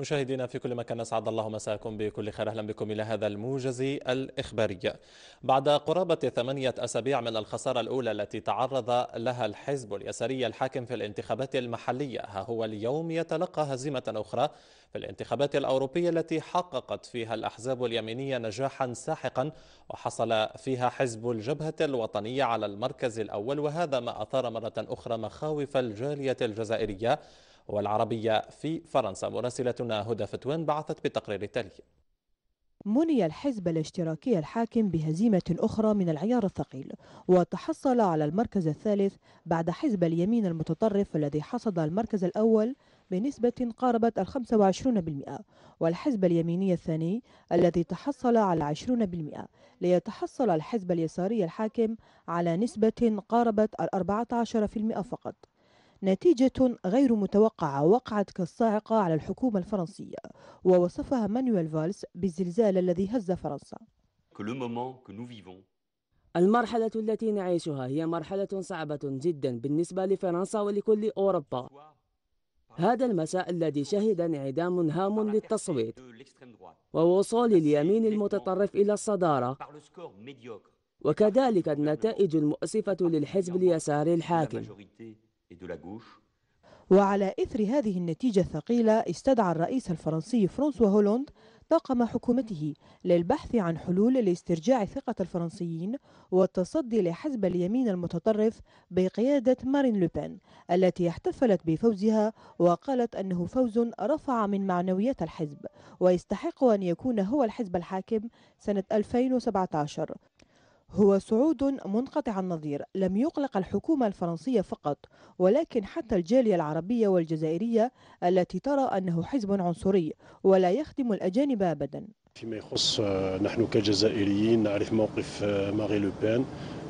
مشاهدينا في كل مكان اسعد الله مساكم بكل خير اهلا بكم الى هذا الموجز الاخباري. بعد قرابه ثمانيه اسابيع من الخساره الاولى التي تعرض لها الحزب اليساري الحاكم في الانتخابات المحليه، ها هو اليوم يتلقى هزيمه اخرى في الانتخابات الاوروبيه التي حققت فيها الاحزاب اليمينيه نجاحا ساحقا وحصل فيها حزب الجبهه الوطنيه على المركز الاول وهذا ما اثار مره اخرى مخاوف الجاليه الجزائريه والعربية في فرنسا مراسلتنا هدى فتوان بعثت بالتقرير التالي مني الحزب الاشتراكي الحاكم بهزيمة أخرى من العيار الثقيل وتحصل على المركز الثالث بعد حزب اليمين المتطرف الذي حصد المركز الأول بنسبة قاربت ال 25% والحزب اليميني الثاني الذي تحصل على 20% ليتحصل الحزب اليساري الحاكم على نسبة قاربت ال 14% فقط نتيجة غير متوقعة وقعت كالصاعقة على الحكومة الفرنسية ووصفها مانويل فالس بالزلزال الذي هز فرنسا المرحلة التي نعيشها هي مرحلة صعبة جدا بالنسبة لفرنسا ولكل أوروبا هذا المساء الذي شهد انعدام هام للتصويت ووصول اليمين المتطرف إلى الصدارة وكذلك النتائج المؤسفة للحزب اليساري الحاكم وعلى إثر هذه النتيجة الثقيلة استدعى الرئيس الفرنسي فرانسوا هولوند طاقم حكومته للبحث عن حلول لاسترجاع ثقة الفرنسيين والتصدي لحزب اليمين المتطرف بقيادة مارين لوبين التي احتفلت بفوزها وقالت أنه فوز رفع من معنويات الحزب ويستحق أن يكون هو الحزب الحاكم سنة 2017 هو صعود منقطع النظير لم يقلق الحكومة الفرنسية فقط ولكن حتى الجالية العربية والجزائرية التي ترى أنه حزب عنصري ولا يخدم الأجانب أبدا فيما يخص آه، نحن كجزائريين نعرف موقف آه، ماري لوبان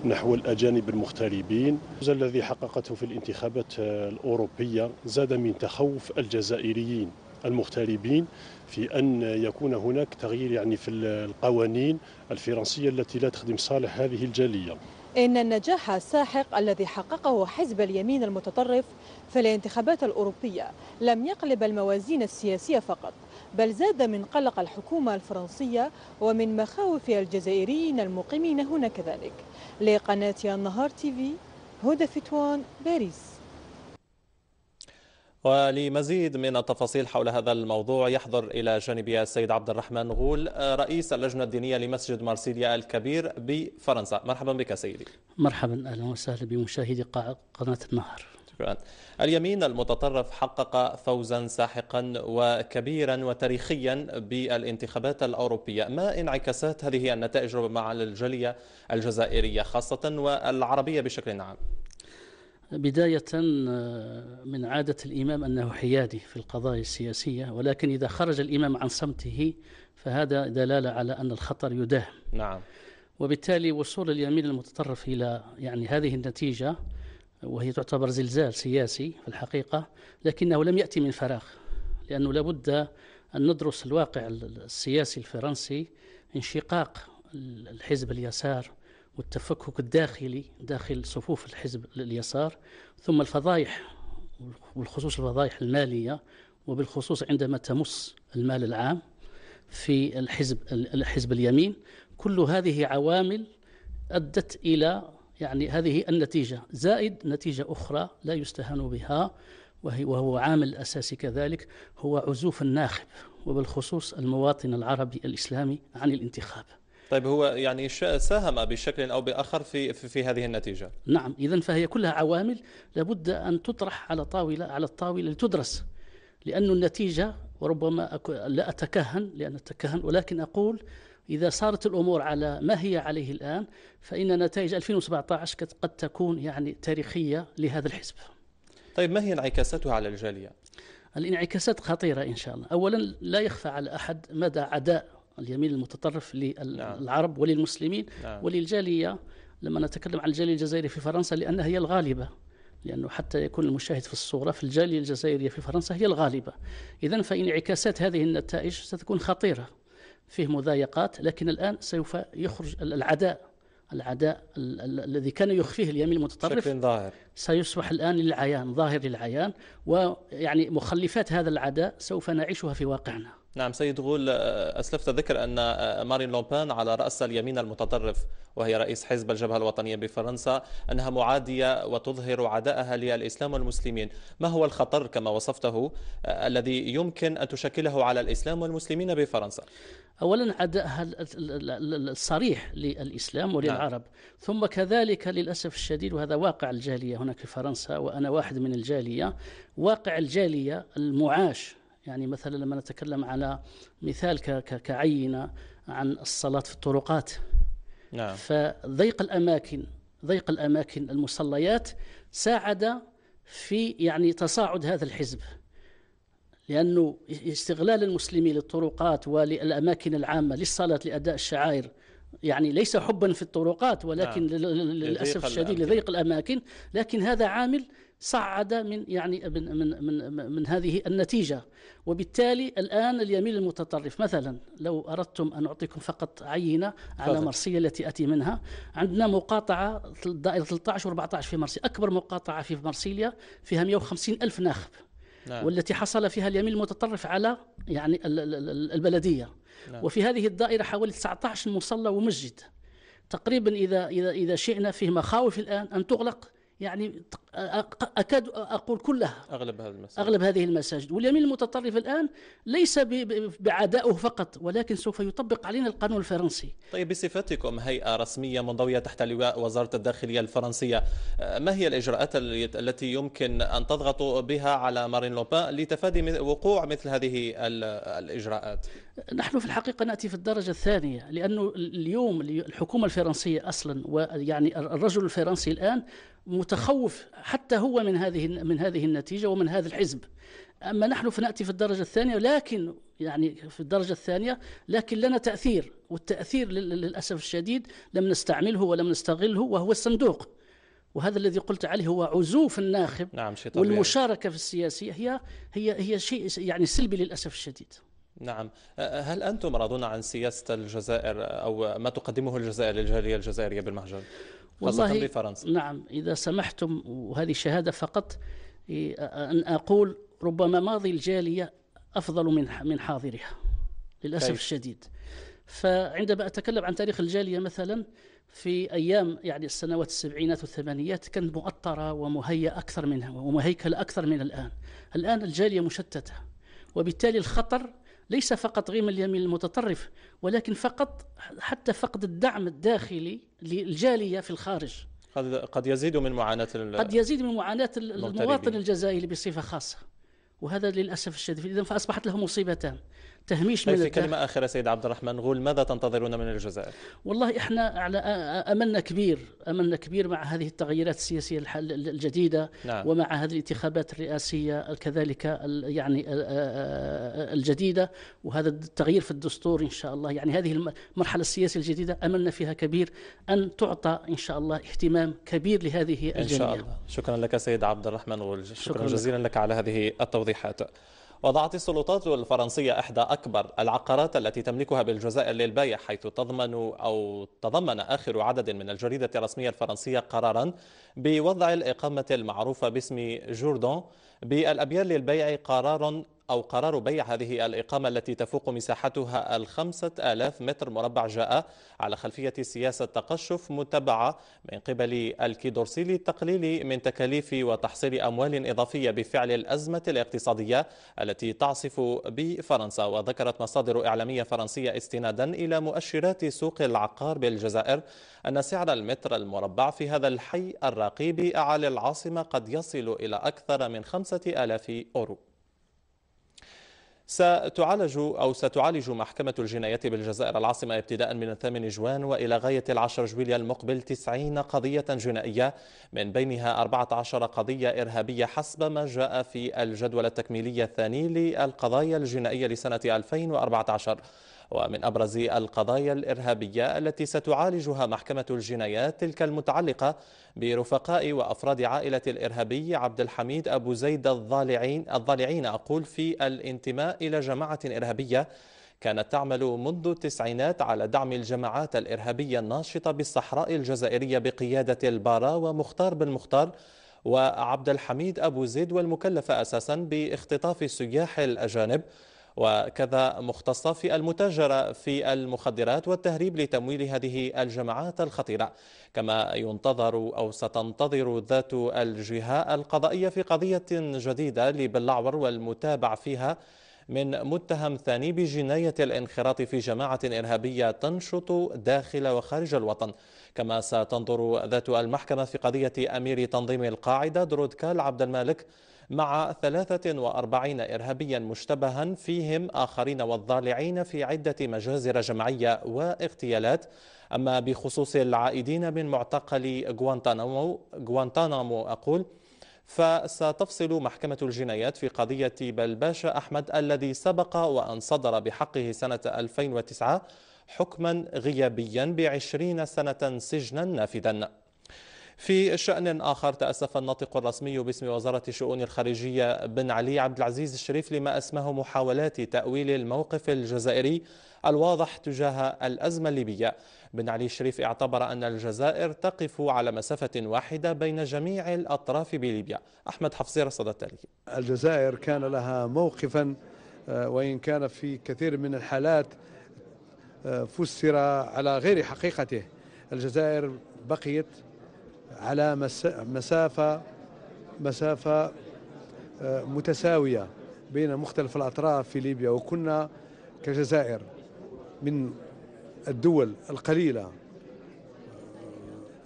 نحو الأجانب المغتربين الذي حققته في الانتخابات آه، الأوروبية زاد من تخوف الجزائريين المغتربين في أن يكون هناك تغيير يعني في القوانين الفرنسية التي لا تخدم صالح هذه الجالية إن النجاح الساحق الذي حققه حزب اليمين المتطرف في الانتخابات الأوروبية لم يقلب الموازين السياسية فقط بل زاد من قلق الحكومة الفرنسية ومن مخاوف الجزائريين المقيمين هنا كذلك لقناة النهار تي في هدى فتوان باريس ولمزيد من التفاصيل حول هذا الموضوع يحضر إلى جانبي السيد عبد الرحمن غول رئيس اللجنة الدينية لمسجد مارسيليا الكبير بفرنسا مرحبا بك سيدي مرحبا أهلا وسهلا بمشاهدي قناة النهر شكرا اليمين المتطرف حقق فوزا ساحقا وكبيرا وتاريخيا بالانتخابات الأوروبية ما انعكاسات هذه النتائج ربما على الجالية الجزائرية خاصة والعربية بشكل عام بداية آه، من عادة الإمام أنه حيادي في القضايا السياسية ولكن إذا خرج الإمام عن صمته فهذا دلالة على أن الخطر يداهم نعم وبالتالي وصول اليمين المتطرف إلى يعني هذه النتيجة وهي تعتبر زلزال سياسي في الحقيقة لكنه لم يأتي من فراغ لأنه لابد أن ندرس الواقع السياسي الفرنسي انشقاق الحزب اليسار والتفكك الداخلي داخل صفوف الحزب اليسار ثم الفضايح وبالخصوص الفضايح المالية وبالخصوص عندما تمس المال العام في الحزب الحزب اليمين كل هذه عوامل أدت إلى يعني هذه النتيجة زائد نتيجة أخرى لا يستهان بها وهي وهو عامل أساسي كذلك هو عزوف الناخب وبالخصوص المواطن العربي الإسلامي عن الانتخاب طيب هو يعني ساهم بشكل أو بآخر في, في, هذه النتيجة نعم إذا فهي كلها عوامل لابد أن تطرح على طاولة على الطاولة لتدرس لأن النتيجة وربما لا أتكهن لأن أتكهن ولكن أقول إذا صارت الأمور على ما هي عليه الآن فإن نتائج 2017 قد تكون يعني تاريخية لهذا الحزب طيب ما هي انعكاساتها على الجالية؟ الانعكاسات خطيرة إن شاء الله أولا لا يخفى على أحد مدى عداء اليمين المتطرف نعم. للعرب نعم. وللمسلمين نعم. وللجاليه لما نتكلم عن الجاليه الجزائريه في فرنسا لانها هي الغالبه لانه حتى يكون المشاهد في الصوره في الجاليه الجزائريه في فرنسا هي الغالبه اذا فانعكاسات هذه النتائج ستكون خطيره فيه مضايقات لكن الان سوف يخرج العداء العداء الذي كان يخفيه اليمين المتطرف بشكل ظاهر سيصبح الان للعيان ظاهر للعيان ويعني مخلفات هذا العداء سوف نعيشها في واقعنا نعم سيد غول آه، أسلفت ذكر أن آه، مارين لومبان على رأس اليمين المتطرف وهي رئيس حزب الجبهة الوطنية بفرنسا أنها معادية وتظهر عداءها للإسلام والمسلمين ما هو الخطر كما وصفته آه، الذي يمكن أن تشكله على الإسلام والمسلمين بفرنسا أولا عداءها الصريح للإسلام وللعرب نعم. ثم كذلك للأسف الشديد وهذا واقع الجالية هناك في فرنسا وأنا واحد من الجالية واقع الجالية المعاش يعني مثلا لما نتكلم على مثال كعينة عن الصلاة في الطرقات نعم. فضيق الأماكن ضيق الأماكن المصليات ساعد في يعني تصاعد هذا الحزب لأنه استغلال المسلمين للطرقات وللأماكن العامة للصلاة لأداء الشعائر يعني ليس حبا في الطرقات ولكن نعم. للأسف الشديد لضيق الأماكن لكن هذا عامل صعد من يعني من من من, من هذه النتيجه وبالتالي الان اليمين المتطرف مثلا لو اردتم ان اعطيكم فقط عينه على مرسي التي اتي منها عندنا مقاطعه دائره 13 و14 في مرسي اكبر مقاطعه في مرسيليا فيها 150 الف ناخب نعم. والتي حصل فيها اليمين المتطرف على يعني البلديه نعم. وفي هذه الدائره حوالي 19 مصلى ومسجد تقريبا اذا اذا اذا شئنا فيه مخاوف الان ان تغلق يعني اكاد اقول كلها اغلب هذه المساجد اغلب هذه المساجد واليمين المتطرف الان ليس بعدائه فقط ولكن سوف يطبق علينا القانون الفرنسي طيب بصفتكم هيئه رسميه منضويه تحت لواء وزاره الداخليه الفرنسيه ما هي الاجراءات التي يمكن ان تضغطوا بها على مارين لوبان لتفادي وقوع مثل هذه الاجراءات نحن في الحقيقه ناتي في الدرجه الثانيه لانه اليوم الحكومه الفرنسيه اصلا ويعني الرجل الفرنسي الان متخوف حتى هو من هذه من هذه النتيجه ومن هذا الحزب اما نحن فناتي في الدرجه الثانيه لكن يعني في الدرجه الثانيه لكن لنا تاثير والتاثير للاسف الشديد لم نستعمله ولم نستغله وهو الصندوق وهذا الذي قلت عليه هو عزوف الناخب نعم شيء طبيعي. والمشاركه في السياسيه هي هي هي شيء يعني سلبي للاسف الشديد نعم هل أنتم راضون عن سياسة الجزائر أو ما تقدمه الجزائر للجالية الجزائرية بالمهجر؟ والله فرنسا نعم إذا سمحتم وهذه شهادة فقط أن أقول ربما ماضي الجالية أفضل من من حاضرها للأسف كيف. الشديد فعندما أتكلم عن تاريخ الجالية مثلا في أيام يعني السنوات السبعينات والثمانينات كانت مؤطرة ومهيئة أكثر منها ومهيكلة أكثر من الآن الآن الجالية مشتتة وبالتالي الخطر ليس فقط غيم اليمين المتطرف ولكن فقط حتى فقد الدعم الداخلي للجاليه في الخارج قد يزيد من معاناه قد يزيد من معاناه المواطن الجزائري بصفه خاصه وهذا للاسف الشديد اذا فاصبحت له مصيبتان تهميش من طيب، في كلمه اخيره سيد عبد الرحمن غول ماذا تنتظرون من الجزائر؟ والله احنا على املنا كبير املنا كبير مع هذه التغيرات السياسيه الجديده نعم. ومع هذه الانتخابات الرئاسيه كذلك يعني الجديده وهذا التغيير في الدستور ان شاء الله يعني هذه المرحله السياسيه الجديده املنا فيها كبير ان تعطى ان شاء الله اهتمام كبير لهذه الجمعيه ان شاء الله شكرا لك سيد عبد الرحمن غول شكرا, شكرا جزيلا لك. لك على هذه التوضيح توضيحات وضعت السلطات الفرنسية إحدى أكبر العقارات التي تملكها بالجزائر للبيع حيث تضمن أو تضمن آخر عدد من الجريدة الرسمية الفرنسية قرارا بوضع الإقامة المعروفة باسم جوردون بالأبيار للبيع قرار أو قرار بيع هذه الإقامة التي تفوق مساحتها الخمسة آلاف متر مربع جاء على خلفية سياسة تقشف متبعة من قبل الكيدورسي للتقليل من تكاليف وتحصيل أموال إضافية بفعل الأزمة الاقتصادية التي تعصف بفرنسا وذكرت مصادر إعلامية فرنسية استنادا إلى مؤشرات سوق العقار بالجزائر أن سعر المتر المربع في هذا الحي الراقي بأعالي العاصمة قد يصل إلى أكثر من خمسة آلاف أورو ستعالج أو ستعالج محكمة الجنايات بالجزائر العاصمة ابتداء من الثامن جوان وإلى غاية العشر جويليا المقبل 90 قضية جنائية من بينها 14 قضية إرهابية حسب ما جاء في الجدول التكميلي الثاني للقضايا الجنائية لسنة 2014 ومن أبرز القضايا الإرهابية التي ستعالجها محكمة الجنايات تلك المتعلقة برفقاء وأفراد عائلة الإرهابي عبد الحميد أبو زيد الضالعين, الضالعين أقول في الانتماء إلى جماعة إرهابية كانت تعمل منذ التسعينات على دعم الجماعات الإرهابية الناشطة بالصحراء الجزائرية بقيادة البارا ومختار بن مختار وعبد الحميد أبو زيد والمكلفة أساسا باختطاف السياح الأجانب وكذا مختصة في المتاجرة في المخدرات والتهريب لتمويل هذه الجماعات الخطيرة كما ينتظر أو ستنتظر ذات الجهة القضائية في قضية جديدة لبلعور والمتابع فيها من متهم ثاني بجناية الانخراط في جماعة إرهابية تنشط داخل وخارج الوطن كما ستنظر ذات المحكمة في قضية أمير تنظيم القاعدة درودكال عبد المالك مع 43 إرهابيا مشتبها فيهم آخرين والضالعين في عدة مجازر جمعية واغتيالات أما بخصوص العائدين من معتقل غوانتانامو, غوانتانامو أقول فستفصل محكمة الجنايات في قضية بلباشا أحمد الذي سبق وأن صدر بحقه سنة 2009 حكما غيابيا بعشرين سنة سجنا نافذا في شأن آخر تأسف الناطق الرسمي باسم وزارة شؤون الخارجية بن علي عبد العزيز الشريف لما أسماه محاولات تأويل الموقف الجزائري الواضح تجاه الأزمة الليبية بن علي الشريف اعتبر أن الجزائر تقف على مسافة واحدة بين جميع الأطراف بليبيا أحمد حفصير صدى التالي الجزائر كان لها موقفا آه، وإن كان في كثير من الحالات آه، فسر على غير حقيقته الجزائر بقيت على مسافة مسافة آه، متساوية بين مختلف الأطراف في ليبيا وكنا كجزائر من الدول القليلة آه،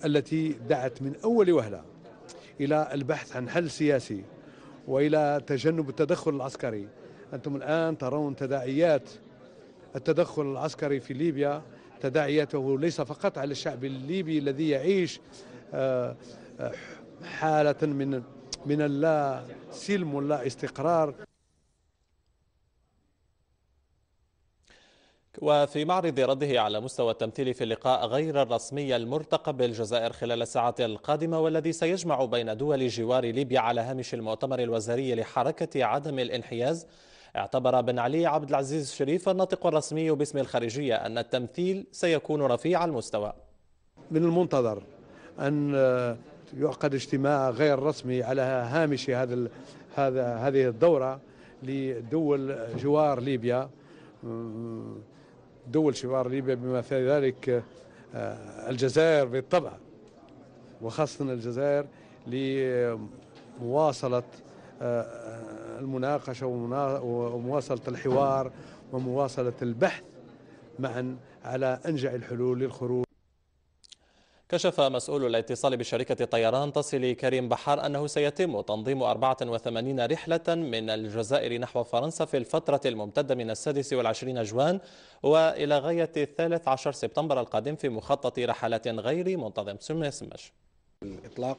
التي دعت من أول وهلة إلى البحث عن حل سياسي وإلى تجنب التدخل العسكري أنتم الآن ترون تداعيات التدخل العسكري في ليبيا تداعياته ليس فقط على الشعب الليبي الذي يعيش حالة من من اللا سلم ولا استقرار وفي معرض رده على مستوى التمثيل في اللقاء غير الرسمي المرتقب بالجزائر خلال الساعات القادمة والذي سيجمع بين دول جوار ليبيا على هامش المؤتمر الوزاري لحركة عدم الانحياز اعتبر بن علي عبد العزيز الشريف الناطق الرسمي باسم الخارجية أن التمثيل سيكون رفيع المستوى من المنتظر أن يعقد اجتماع غير رسمي على هامش هذا هذا هذه الدورة لدول جوار ليبيا دول جوار ليبيا بما في ذلك آه، الجزائر بالطبع وخاصة الجزائر لمواصلة آه، آه، المناقشة ومواصلة الحوار ومواصلة البحث معا على أنجع الحلول للخروج كشف مسؤول الاتصال بشركة طيران تصل كريم بحار أنه سيتم تنظيم 84 رحلة من الجزائر نحو فرنسا في الفترة الممتدة من السادس والعشرين جوان وإلى غاية الثالث عشر سبتمبر القادم في مخطط رحلات غير منتظم سمي سمش إطلاق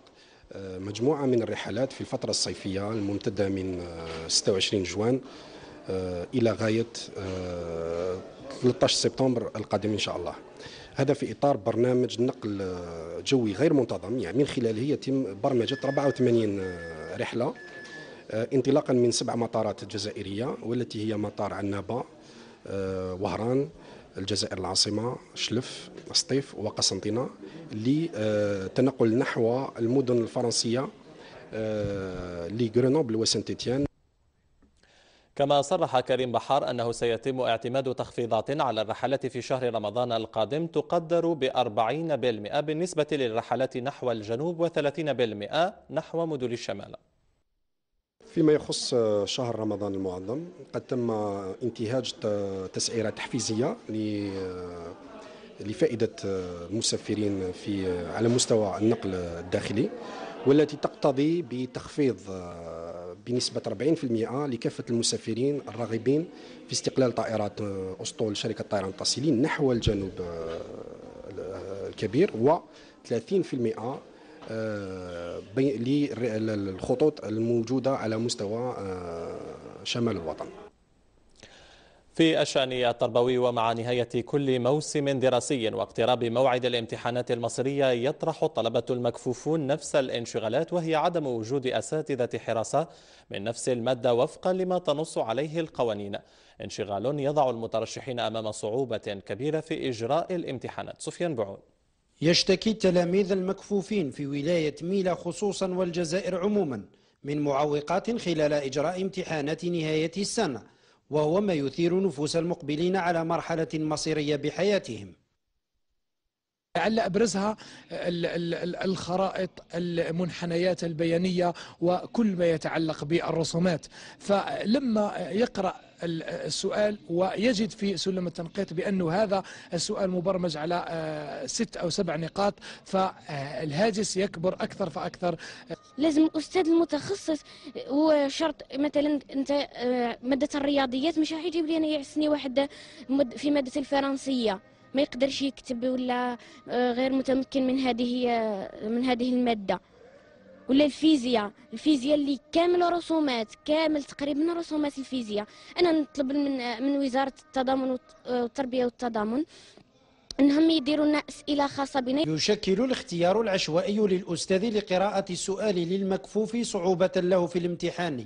آه، مجموعة من الرحلات في الفترة الصيفية الممتدة من 26 آه، جوان آه، إلى غاية 13 سبتمبر القادم إن شاء الله هذا في اطار برنامج نقل آه، جوي غير منتظم يعني من خلاله يتم برمجه 84 آه، رحله آه، انطلاقا من سبع مطارات جزائريه والتي هي مطار عنابه وهران الجزائر العاصمه شلف سطيف وقسنطينه لتنقل نحو المدن الفرنسيه لي وسانت وسانتيتيان كما صرح كريم بحار أنه سيتم اعتماد تخفيضات على الرحلات في شهر رمضان القادم تقدر ب 40% بالنسبة للرحلات نحو الجنوب و30% نحو مدن الشمال فيما يخص شهر رمضان المعظم قد تم انتهاج تسعيرة تحفيزية لفائدة المسافرين في على مستوى النقل الداخلي والتي تقتضي بتخفيض آه، بنسبة 40% لكافة المسافرين الراغبين في استقلال طائرات آه، أسطول شركة الطيران التصلين نحو الجنوب آه، الكبير و 30% للخطوط الموجودة على مستوى شمال الوطن في الشأن التربوي ومع نهاية كل موسم دراسي واقتراب موعد الامتحانات المصرية يطرح الطلبة المكفوفون نفس الانشغالات وهي عدم وجود أساتذة حراسة من نفس المادة وفقا لما تنص عليه القوانين انشغال يضع المترشحين أمام صعوبة كبيرة في إجراء الامتحانات سفيان بعون يشتكي التلاميذ المكفوفين في ولاية ميلا خصوصا والجزائر عموما من معوقات خلال إجراء امتحانات نهاية السنة وهو ما يثير نفوس المقبلين على مرحلة مصيرية بحياتهم لعل ابرزها الخرائط المنحنيات البيانيه وكل ما يتعلق بالرسومات فلما يقرا السؤال ويجد في سلم التنقيط بأنه هذا السؤال مبرمج على آه، ست أو سبع نقاط فالهاجس يكبر أكثر فأكثر لازم الأستاذ المتخصص هو شرط مثلا أنت آه، مادة الرياضيات مش راح يجيب لي أنا يعسني واحد في مادة الفرنسية ما يقدرش يكتب ولا آه، غير متمكن من هذه من هذه الماده ولا الفيزياء الفيزياء اللي كامل رسومات كامل تقريبا رسومات الفيزياء انا نطلب من من وزاره التضامن والتربيه والتضامن انهم يديروا لنا اسئله خاصه بنا يشكل الاختيار العشوائي للاستاذ لقراءه السؤال للمكفوف صعوبه له في الامتحان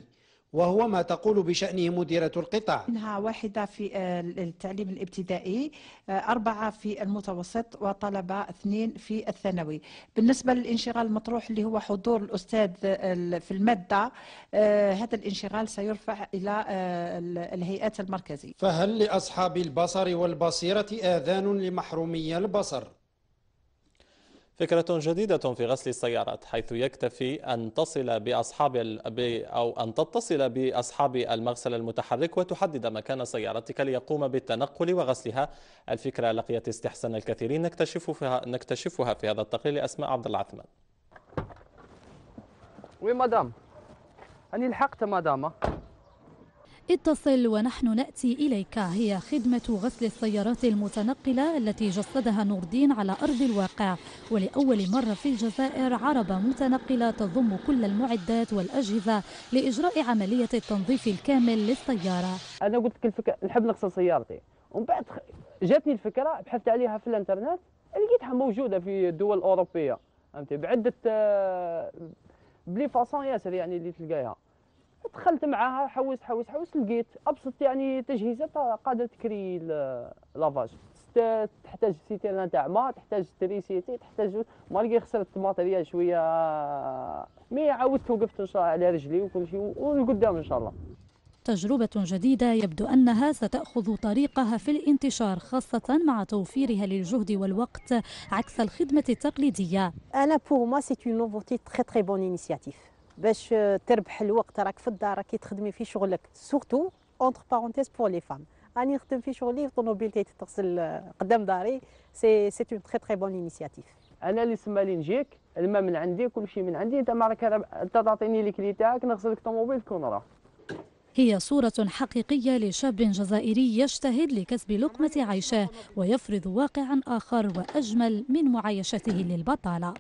وهو ما تقول بشأنه مديرة القطاع إنها واحدة في آه، التعليم الابتدائي آه، أربعة في المتوسط وطلبة اثنين في الثانوي بالنسبة للانشغال المطروح اللي هو حضور الأستاذ آه، في المادة هذا الانشغال سيرفع إلى الهيئات المركزية فهل لأصحاب البصر والبصيرة آذان لمحرومي البصر فكرة جديدة في غسل السيارات حيث يكتفي أن تصل بأصحاب أو أن تتصل بأصحاب المغسل المتحرك وتحدد مكان سيارتك ليقوم بالتنقل وغسلها. الفكرة لقيت استحسان الكثيرين نكتشفها نكتشفها في هذا التقرير لأسماء عبد العثمان. وي مدام، أني لحقت مدام اتصل ونحن نأتي إليك هي خدمة غسل السيارات المتنقلة التي جسدها نور الدين على أرض الواقع ولأول مرة في الجزائر عربة متنقلة تضم كل المعدات والأجهزة لإجراء عملية التنظيف الكامل للسيارة أنا قلت لك الفكرة نحب نغسل سيارتي ومن بعد جاتني الفكرة بحثت عليها في الانترنت لقيتها موجودة في الدول الأوروبية فهمتي بعدة بلي فاسون ياسر يعني اللي تلقاها دخلت معاها حوس حوس حوس لقيت ابسط يعني تجهيزات قادر تكري لافاج تحتاج سيتي تاع ما تحتاج تريسيتي تحتاج مالقي خسرت الماتريال شويه مي عاودت وقفت ان شاء الله على رجلي وكل شيء والقدام ان شاء الله تجربة جديدة يبدو أنها ستأخذ طريقها في الانتشار خاصة مع توفيرها للجهد والوقت عكس الخدمة التقليدية. أنا بوغ ما سي اون نوفوتي تري تري بون انيسياتيف. باش تربح الوقت راك في الدار راكي تخدمي في شغلك سورتو اونتر بارونتيز بور لي فام راني نخدم في شغلي الطوموبيل تغسل قدام داري سي سي اون تري تري بون انيسياتيف انا اللي سمالي نجيك الماء من عندي كل شيء من عندي انت ما راك انت تعطيني لي كلي تاعك نغسل لك طوموبيل تكون راه هي صورة حقيقية لشاب جزائري يجتهد لكسب لقمة عيشه ويفرض واقعا آخر وأجمل من معايشته للبطالة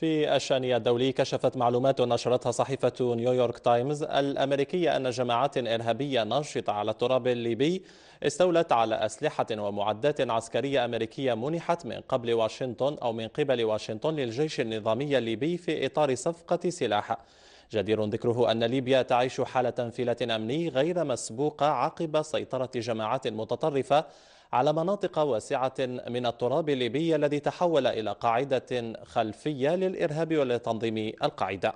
في الشأن الدولي كشفت معلومات نشرتها صحيفة نيويورك تايمز الأمريكية أن جماعات إرهابية ناشطة على التراب الليبي استولت على أسلحة ومعدات عسكرية أمريكية منحت من قبل واشنطن أو من قبل واشنطن للجيش النظامي الليبي في إطار صفقة سلاح جدير ذكره أن ليبيا تعيش حالة انفلات أمني غير مسبوقة عقب سيطرة جماعات متطرفة على مناطق واسعة من التراب الليبي الذي تحول إلى قاعدة خلفية للإرهاب ولتنظيم القاعدة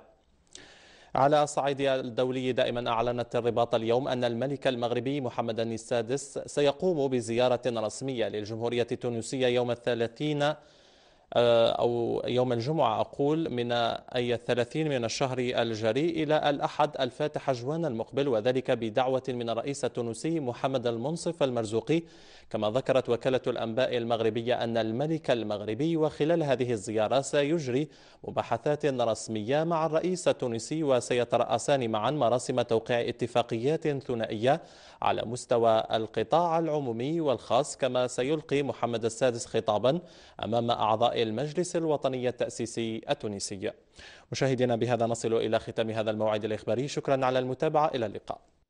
على الصعيد الدولي دائما أعلنت الرباط اليوم أن الملك المغربي محمد السادس سيقوم بزيارة رسمية للجمهورية التونسية يوم الثلاثين آه، أو يوم الجمعة أقول من أي الثلاثين من الشهر الجري إلى الأحد الفاتح جوان المقبل وذلك بدعوة من الرئيس التونسي محمد المنصف المرزوقي كما ذكرت وكالة الأنباء المغربية أن الملك المغربي وخلال هذه الزيارة سيجري مباحثات رسمية مع الرئيس التونسي وسيترأسان معا مراسم توقيع اتفاقيات ثنائية على مستوى القطاع العمومي والخاص كما سيلقي محمد السادس خطابا أمام أعضاء المجلس الوطني التأسيسي التونسي مشاهدينا بهذا نصل إلى ختام هذا الموعد الإخباري شكرا على المتابعة إلى اللقاء